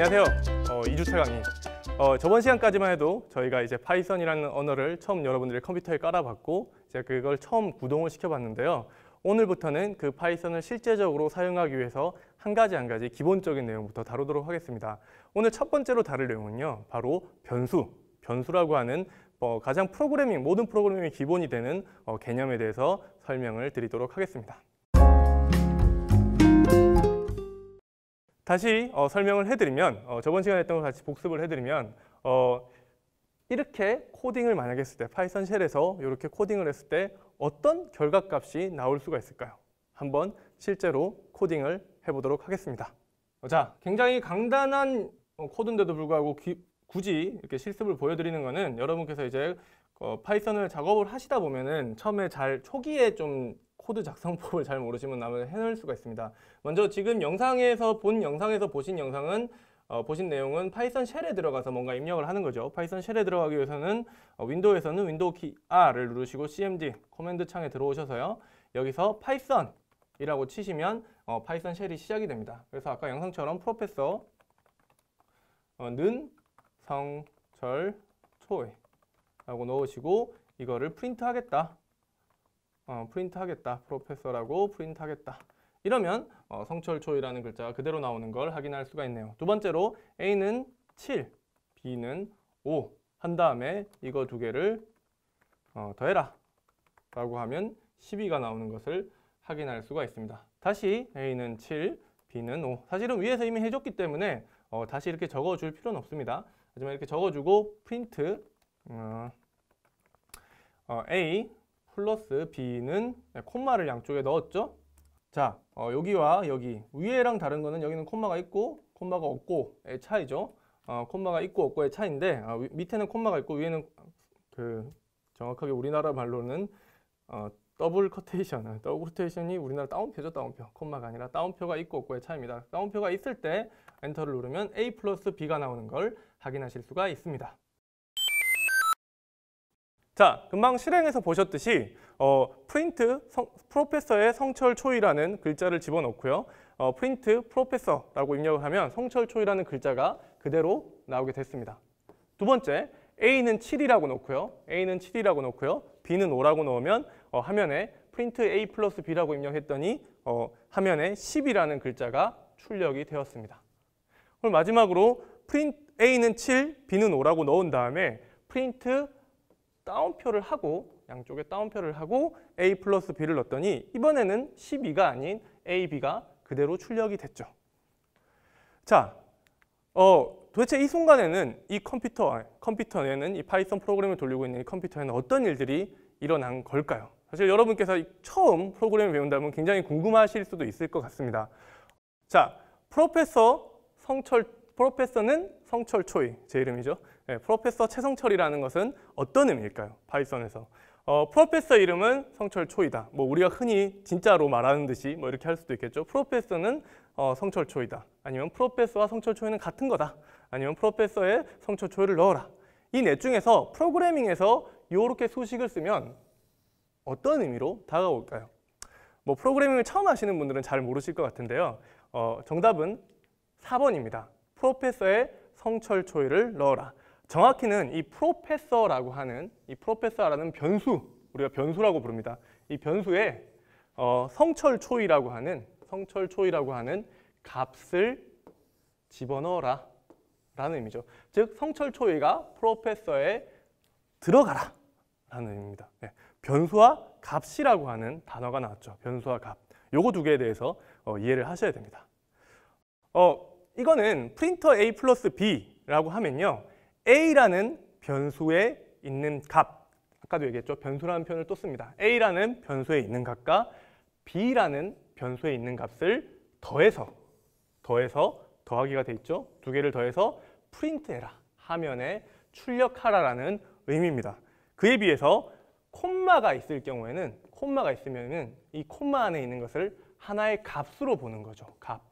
안녕하세요. 어, 2주철 강의. 어, 저번 시간까지만 해도 저희가 이제 파이썬이라는 언어를 처음 여러분들이 컴퓨터에 깔아봤고 제가 그걸 처음 구동을 시켜봤는데요. 오늘부터는 그 파이썬을 실제적으로 사용하기 위해서 한 가지 한 가지 기본적인 내용부터 다루도록 하겠습니다. 오늘 첫 번째로 다룰 내용은요. 바로 변수, 변수라고 하는 어, 가장 프로그래밍, 모든 프로그래밍의 기본이 되는 어, 개념에 대해서 설명을 드리도록 하겠습니다. 다시 어, 설명을 해드리면 어, 저번 시간에 했던 걸 다시 복습을 해드리면 어, 이렇게 코딩을 만약 했을 때 파이썬 쉘에서 이렇게 코딩을 했을 때 어떤 결과값이 나올 수가 있을까요? 한번 실제로 코딩을 해보도록 하겠습니다. 어, 자, 굉장히 간단한 어, 코드인데도 불구하고 기, 굳이 이렇게 실습을 보여드리는 것은 여러분께서 이제 어, 파이썬을 작업을 하시다 보면은 처음에 잘 초기에 좀 코드 작성법을 잘 모르시면 남을 해낼 수가 있습니다. 먼저 지금 영상에서 본 영상에서 보신 영상은 어, 보신 내용은 파이썬 쉘에 들어가서 뭔가 입력을 하는 거죠. 파이썬 쉘에 들어가기 위해서는 어, 윈도우에서는 윈도우 키 R을 누르시고 CMD 커맨드 창에 들어오셔서요. 여기서 파이썬이라고 치시면 어, 파이썬 쉘이 시작이 됩니다. 그래서 아까 영상처럼 프로페서 어, 는 성철 초에 라고 넣으시고 이거를 프린트 하겠다 어, 프린트하겠다, 프로페서라고 프린트하겠다. 이러면 어, 성철초이라는 글자가 그대로 나오는 걸 확인할 수가 있네요. 두 번째로 A는 7, B는 5 한 다음에 이거 두 개를 어, 더해라 라고 하면 12가 나오는 것을 확인할 수가 있습니다. 다시 A는 7, B는 5 사실은 위에서 이미 해줬기 때문에 어, 다시 이렇게 적어줄 필요는 없습니다. 하지만 이렇게 적어주고 프린트 어, 어, A 플러스 B는 콤마를 양쪽에 넣었죠. 자, 어, 여기와 여기 위에랑 다른 거는 여기는 콤마가 있고 콤마가 없고의 차이죠. 어, 콤마가 있고 없고의 차인데 어, 위, 밑에는 콤마가 있고 위에는 그 정확하게 우리나라 말로는 어, 더블 커테이션, 더블 커테이션이 우리나라 다운표죠, 다운표. 콤마가 아니라 다운표가 있고 없고의 차이입니다. 다운표가 있을 때 엔터를 누르면 A 플러스 B가 나오는 걸 확인하실 수가 있습니다. 자, 금방 실행에서 보셨듯이 어, 프린트 성, 프로페서의 성철 초이라는 글자를 집어넣고요. 어, 프린트 프로페서라고 입력을 하면 성철 초이라는 글자가 그대로 나오게 됐습니다. 두 번째, A는 7이라고 놓고요. A는 7이라고 놓고요. B는 5라고 넣으면 어, 화면에 프린트 A 플러스 B라고 입력했더니 어, 화면에 10이라는 글자가 출력이 되었습니다. 그럼 마지막으로 프린트 A는 7, B는 5라고 넣은 다음에 프린트 다운표를 하고 양쪽에 다운표를 하고 A 플러스 B를 넣었더니 이번에는 12가 아닌 A, B가 그대로 출력이 됐죠. 자, 어, 도대체 이 순간에는 이 컴퓨터, 컴퓨터에는 이 파이썬 프로그램을 돌리고 있는 이 컴퓨터에는 어떤 일들이 일어난 걸까요? 사실 여러분께서 처음 프로그램을 배운다면 굉장히 궁금하실 수도 있을 것 같습니다. 자, 프로페서 성철, 프로페서는 성철초이, 제 이름이죠. 네, 프로페서 최성철이라는 것은 어떤 의미일까요? 파이썬에서. 어, 프로페서 이름은 성철 초이다. 뭐 우리가 흔히 진짜로 말하는 듯이 뭐 이렇게 할 수도 있겠죠. 프로페서는 어, 성철 초이다. 아니면 프로페서와 성철 초이는 같은 거다. 아니면 프로페서에 성철 초이를 넣어라. 이넷 중에서 프로그래밍에서 이렇게 수식을 쓰면 어떤 의미로 다가올까요? 뭐 프로그래밍을 처음 하시는 분들은 잘 모르실 것 같은데요. 어, 정답은 4번입니다. 프로페서에 성철 초이를 넣어라. 정확히는 이 프로페서라고 하는 이 프로페서라는 변수 우리가 변수라고 부릅니다. 이 변수에 어, 성철초이라고 하는 성철초이라고 하는 값을 집어넣어라 라는 의미죠. 즉 성철초이가 프로페서에 들어가라 라는 의미입니다. 네. 변수와 값이라고 하는 단어가 나왔죠. 변수와 값. 요거 두 개에 대해서 어, 이해를 하셔야 됩니다. 어, 이거는 프린터 A 플러스 B라고 하면요. a라는 변수에 있는 값 아까도 얘기했죠. 변수라는 표현을 또 씁니다. a라는 변수에 있는 값과 b라는 변수에 있는 값을 더해서 더해서 더하기가 돼 있죠. 두 개를 더해서 프린트해라 화면에 출력하라라는 의미입니다. 그에 비해서 콤마가 있을 경우에는 콤마가 있으면 은이 콤마 안에 있는 것을 하나의 값으로 보는 거죠. 값.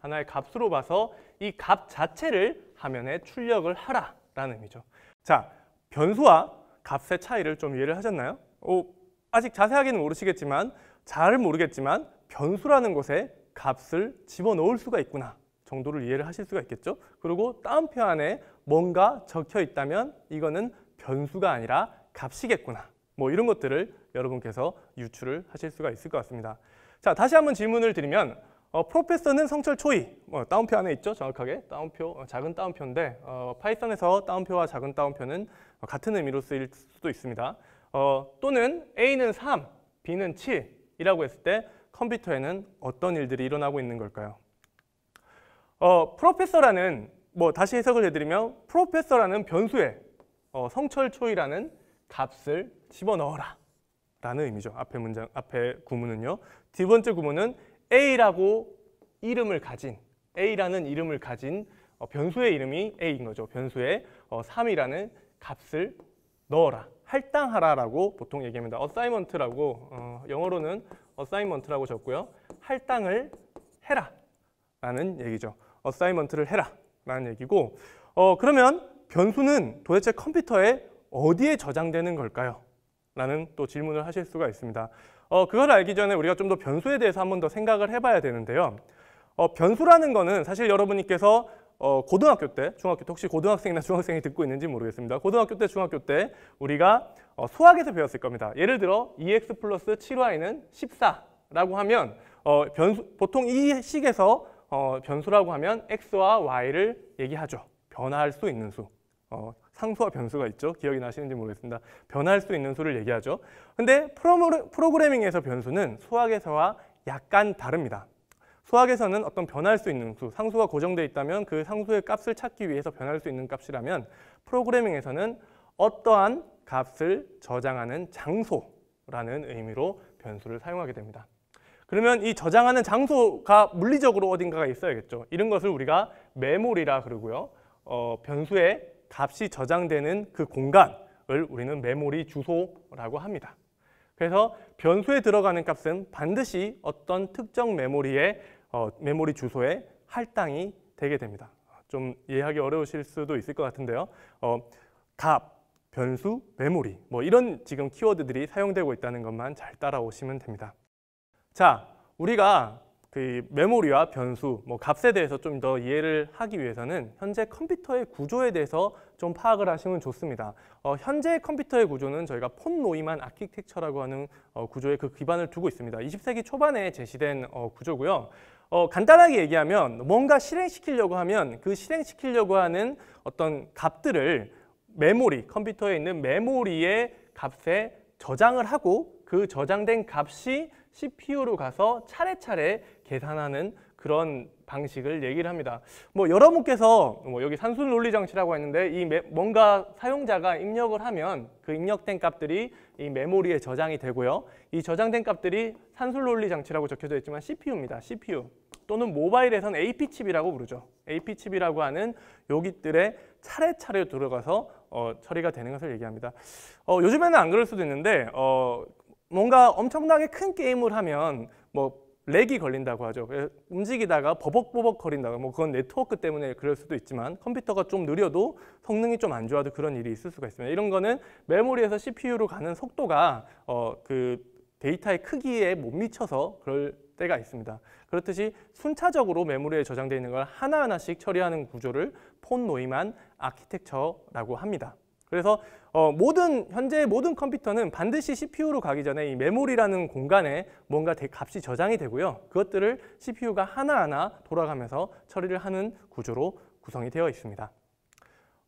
하나의 값으로 봐서 이 값 자체를 화면에 출력을 하라라는 의미죠. 자, 변수와 값의 차이를 좀 이해를 하셨나요? 오, 어, 아직 자세하게는 모르시겠지만 잘 모르겠지만 변수라는 것에 값을 집어넣을 수가 있구나 정도를 이해를 하실 수가 있겠죠? 그리고 다운표 안에 뭔가 적혀 있다면 이거는 변수가 아니라 값이겠구나 뭐 이런 것들을 여러분께서 유추를 하실 수가 있을 것 같습니다. 자 다시 한번 질문을 드리면 어, 프로페서는 성철 초이, 어, 따옴표 안에 있죠? 정확하게 따옴표, 어, 작은 따옴표인데 어, 파이썬에서 따옴표와 작은 따옴표는 어, 같은 의미로 쓰일 수도 있습니다. 어, 또는 A는 3, B는 7이라고 했을 때 컴퓨터에는 어떤 일들이 일어나고 있는 걸까요? 어, 프로페서라는, 뭐 다시 해석을 해드리면 프로페서라는 변수에 어, 성철 초이라는 값을 집어넣어라 라는 의미죠. 앞에 문장, 앞에 구문은요. 두 번째 구문은 A라고 이름을 가진 A라는 이름을 가진 어, 변수의 이름이 A인 거죠. 변수에 어, 3이라는 값을 넣어라, 할당하라라고 보통 얘기합니다. 어사이먼트라고 어, 영어로는 어사이먼트라고 적고요. 할당을 해라 라는 얘기죠. 어사이먼트를 해라 라는 얘기고 어, 그러면 변수는 도대체 컴퓨터에 어디에 저장되는 걸까요? 라는 또 질문을 하실 수가 있습니다. 어, 그걸 알기 전에 우리가 좀 더 변수에 대해서 한 번 더 생각을 해봐야 되는데요. 어, 변수라는 거는 사실 여러분께서 어, 고등학교 때, 중학교 때, 혹시 고등학생이나 중학생이 듣고 있는지 모르겠습니다. 고등학교 때, 중학교 때 우리가 어, 수학에서 배웠을 겁니다. 예를 들어 2x e 플러스 7y는 14라고 하면 어, 변수, 보통 이 식에서 어, 변수라고 하면 x와 y를 얘기하죠. 변화할 수 있는 수. 어, 상수와 변수가 있죠. 기억이 나시는지 모르겠습니다. 변할 수 있는 수를 얘기하죠. 근데 프로그래밍에서 변수는 수학에서와 약간 다릅니다. 수학에서는 어떤 변할 수 있는 수, 상수가 고정되어 있다면 그 상수의 값을 찾기 위해서 변할 수 있는 값이라면 프로그래밍에서는 어떠한 값을 저장하는 장소라는 의미로 변수를 사용하게 됩니다. 그러면 이 저장하는 장소가 물리적으로 어딘가가 있어야겠죠. 이런 것을 우리가 메모리라 그러고요. 어, 변수의 값이 저장되는 그 공간을 우리는 메모리 주소라고 합니다. 그래서 변수에 들어가는 값은 반드시 어떤 특정 메모리의 어, 메모리 주소에 할당이 되게 됩니다. 좀 이해하기 어려우실 수도 있을 것 같은데요. 어, 값, 변수, 메모리 뭐 이런 지금 키워드들이 사용되고 있다는 것만 잘 따라오시면 됩니다. 자, 우리가 그 메모리와 변수, 뭐 값에 대해서 좀 더 이해를 하기 위해서는 현재 컴퓨터의 구조에 대해서 좀 파악을 하시면 좋습니다. 어, 현재 컴퓨터의 구조는 저희가 폰 노이만 아키텍처라고 하는 어, 구조에 그 기반을 두고 있습니다. 20세기 초반에 제시된 어, 구조고요. 어, 간단하게 얘기하면 뭔가 실행시키려고 하면 그 실행시키려고 하는 어떤 값들을 메모리, 컴퓨터에 있는 메모리의 값에 저장을 하고 그 저장된 값이 CPU로 가서 차례차례 계산하는 그런 방식을 얘기를 합니다. 뭐 여러분께서 뭐 여기 산술 논리 장치라고 했는데 이 매, 뭔가 사용자가 입력을 하면 그 입력된 값들이 이 메모리에 저장이 되고요. 이 저장된 값들이 산술 논리 장치라고 적혀져 있지만 CPU입니다. CPU 또는 모바일에선 AP 칩이라고 부르죠. AP 칩이라고 하는 여기들에 차례차례 들어가서 어, 처리가 되는 것을 얘기합니다. 어, 요즘에는 안 그럴 수도 있는데 어, 뭔가 엄청나게 큰 게임을 하면 뭐 렉이 걸린다고 하죠. 움직이다가 버벅버벅 거린다고 뭐 그건 네트워크 때문에 그럴 수도 있지만 컴퓨터가 좀 느려도 성능이 좀 안 좋아도 그런 일이 있을 수가 있습니다. 이런 거는 메모리에서 CPU로 가는 속도가 어, 그 데이터의 크기에 못 미쳐서 그럴 때가 있습니다. 그렇듯이 순차적으로 메모리에 저장되어 있는 걸 하나하나씩 처리하는 구조를 폰 노이만 아키텍처라고 합니다. 그래서 어, 모든 현재 모든 컴퓨터는 반드시 CPU로 가기 전에 이 메모리라는 공간에 뭔가 대, 값이 저장이 되고요. 그것들을 CPU가 하나하나 돌아가면서 처리를 하는 구조로 구성이 되어 있습니다.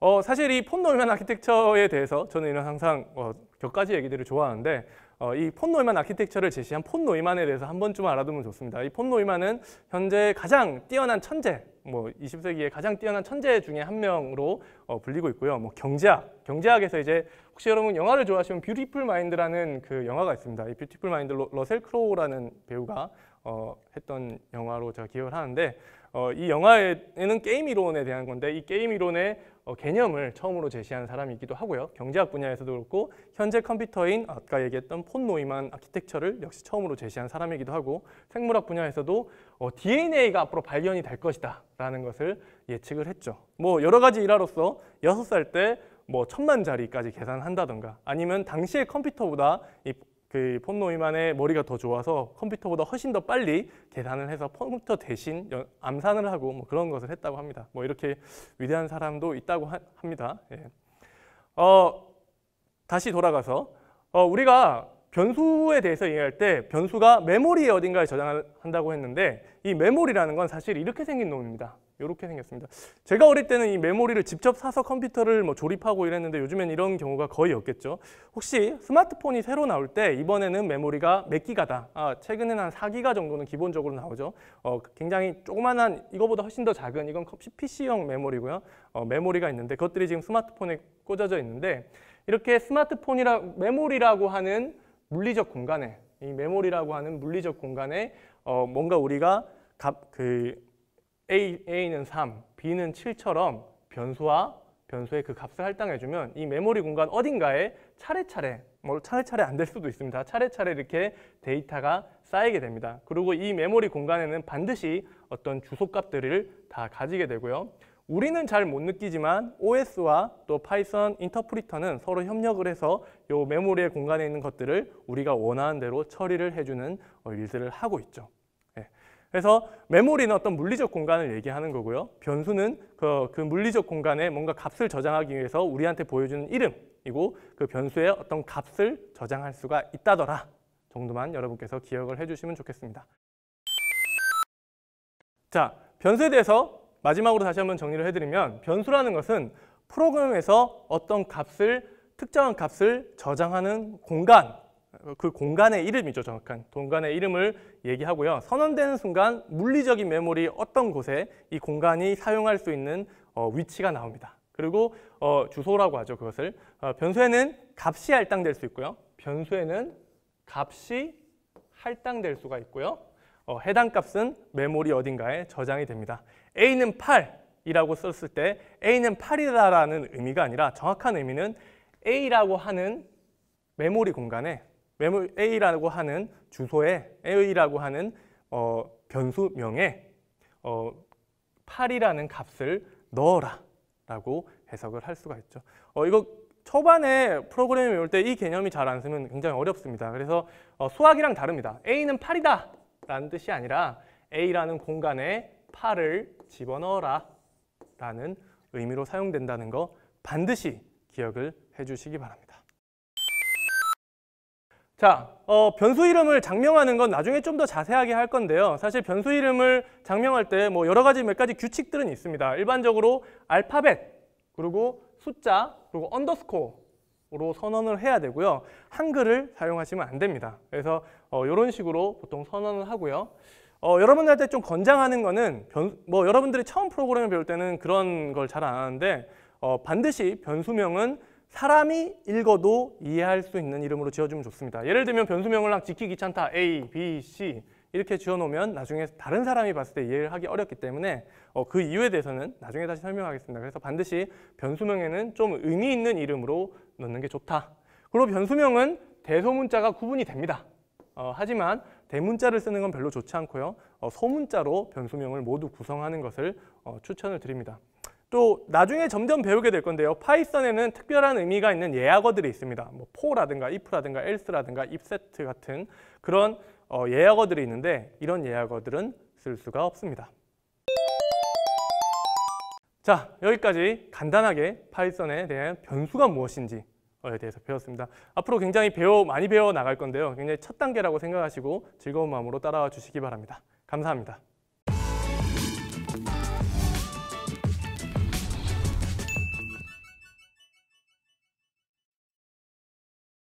어, 사실 이 폰놀맨 아키텍처에 대해서 저는 이런 항상 어, 몇 가지 얘기들을 좋아하는데 어, 이폰 노이만 아키텍처를 제시한 폰 노이만에 대해서 한 번쯤 알아두면 좋습니다. 이 폰 노이만은 현재 가장 뛰어난 천재, 뭐 20세기의 가장 뛰어난 천재 중에 한 명으로 어, 불리고 있고요. 뭐 경제학, 경제학에서 이제 혹시 여러분 영화를 좋아하시면 뷰티풀 마인드라는 그 영화가 있습니다. 이 뷰티풀 마인드 러셀 크로우라는 배우가 어, 했던 영화로 제가 기억을 하는데 어, 이 영화에는 게임 이론에 대한 건데 이 게임 이론의 어, 개념을 처음으로 제시한 사람이기도 하고요. 경제학 분야에서도 그렇고 현재 컴퓨터인 아까 얘기했던 폰 노이만 아키텍처를 역시 처음으로 제시한 사람이기도 하고 생물학 분야에서도 DNA가 어, 앞으로 발견이 될 것이다 라는 것을 예측을 했죠. 뭐 여러 가지 일화로서 6살때 뭐 천만 자리까지 계산한다던가 아니면 당시의 컴퓨터보다 이 그폰 노이만의 머리가 더 좋아서 컴퓨터보다 훨씬 더 빨리 계산을 해서 컴퓨터 대신 암산을 하고 뭐 그런 것을 했다고 합니다. 뭐 이렇게 위대한 사람도 있다고 하, 합니다. 예. 어, 다시 돌아가서 어, 우리가 변수에 대해서 얘기할 때 변수가 메모리에 어딘가에 저장한다고 했는데 이 메모리라는 건 사실 이렇게 생긴 놈입니다. 이렇게 생겼습니다. 제가 어릴 때는 이 메모리를 직접 사서 컴퓨터를 뭐 조립하고 이랬는데 요즘엔 이런 경우가 거의 없겠죠. 혹시 스마트폰이 새로 나올 때 이번에는 메모리가 몇 기가다. 아, 최근에는 한 4기가 정도는 기본적으로 나오죠. 어, 굉장히 조그만한 이거보다 훨씬 더 작은 이건 p c 형 메모리고요. 어, 메모리가 있는데 그것들이 지금 스마트폰에 꽂아져 있는데 이렇게 스마트폰이라 메모리라고 하는 물리적 공간에 이 메모리라고 하는 물리적 공간에 어, 뭔가 우리가 값, 그 A, A는 3, B는 7처럼 변수와 변수의 그 값을 할당해주면 이 메모리 공간 어딘가에 차례차례 뭐 차례차례 안 될 수도 있습니다. 차례차례 이렇게 데이터가 쌓이게 됩니다. 그리고 이 메모리 공간에는 반드시 어떤 주소값들을 다 가지게 되고요. 우리는 잘 못 느끼지만 OS와 또 파이썬 인터프리터는 서로 협력을 해서 이 메모리의 공간에 있는 것들을 우리가 원하는 대로 처리를 해주는 어, 일들을 하고 있죠. 그래서 메모리는 어떤 물리적 공간을 얘기하는 거고요. 변수는 그, 그 물리적 공간에 뭔가 값을 저장하기 위해서 우리한테 보여주는 이름이고 그 변수에 어떤 값을 저장할 수가 있다더라 정도만 여러분께서 기억을 해주시면 좋겠습니다. 자, 변수에 대해서 마지막으로 다시 한번 정리를 해드리면 변수라는 것은 프로그램에서 어떤 값을 특정한 값을 저장하는 공간 어, 그 공간의 이름이죠 정확한 공간의 이름을 얘기하고요 선언되는 순간 물리적인 메모리 어떤 곳에 이 공간이 사용할 수 있는 어, 위치가 나옵니다 그리고 어, 주소라고 하죠 그것을 어, 변수에는 값이 할당될 수 있고요 변수에는 값이 할당될 수가 있고요 어, 해당 값은 메모리 어딘가에 저장이 됩니다 A는 8이라고 썼을 때 A는 8이다라는 의미가 아니라 정확한 의미는 A라고 하는 메모리 공간에 매물 A라고 하는 주소에 A라고 하는 어, 변수명에 어, 8이라는 값을 넣어라 라고 해석을 할 수가 있죠. 어, 이거 초반에 프로그램을 외울 때 이 개념이 잘 안 쓰면 굉장히 어렵습니다. 그래서 어, 수학이랑 다릅니다. A는 8이다 라는 뜻이 아니라 A라는 공간에 8을 집어넣어라 라는 의미로 사용된다는 거 반드시 기억을 해주시기 바랍니다. 자, 어, 변수 이름을 장명하는 건 나중에 좀 더 자세하게 할 건데요. 사실 변수 이름을 장명할 때 뭐 여러 가지 몇 가지 규칙들은 있습니다. 일반적으로 알파벳, 그리고 숫자, 그리고 언더스코어로 선언을 해야 되고요. 한글을 사용하시면 안 됩니다. 그래서 어, 이런 식으로 보통 선언을 하고요. 어, 여러분들한테 좀 권장하는 거는 변, 뭐 여러분들이 처음 프로그램을 배울 때는 그런 걸 잘 안 하는데 어, 반드시 변수명은 사람이 읽어도 이해할 수 있는 이름으로 지어주면 좋습니다. 예를 들면 변수명을 랑 지키기 귀찮다 A, B, C 이렇게 지어놓으면 나중에 다른 사람이 봤을 때 이해를 하기 어렵기 때문에 어, 그 이유에 대해서는 나중에 다시 설명하겠습니다. 그래서 반드시 변수명에는 좀 의미 있는 이름으로 넣는 게 좋다. 그리고 변수명은 대소문자가 구분이 됩니다. 어, 하지만 대문자를 쓰는 건 별로 좋지 않고요. 어, 소문자로 변수명을 모두 구성하는 것을 어, 추천을 드립니다. 또 나중에 점점 배우게 될 건데요. 파이썬에는 특별한 의미가 있는 예약어들이 있습니다. 뭐 for라든가 if라든가 else라든가 ifset 같은 그런 어, 예약어들이 있는데 이런 예약어들은 쓸 수가 없습니다. 자, 여기까지 간단하게 파이썬에 대한 변수가 무엇인지에 대해서 배웠습니다. 앞으로 굉장히 배워 많이 배워 나갈 건데요. 굉장히 첫 단계라고 생각하시고 즐거운 마음으로 따라와 주시기 바랍니다. 감사합니다.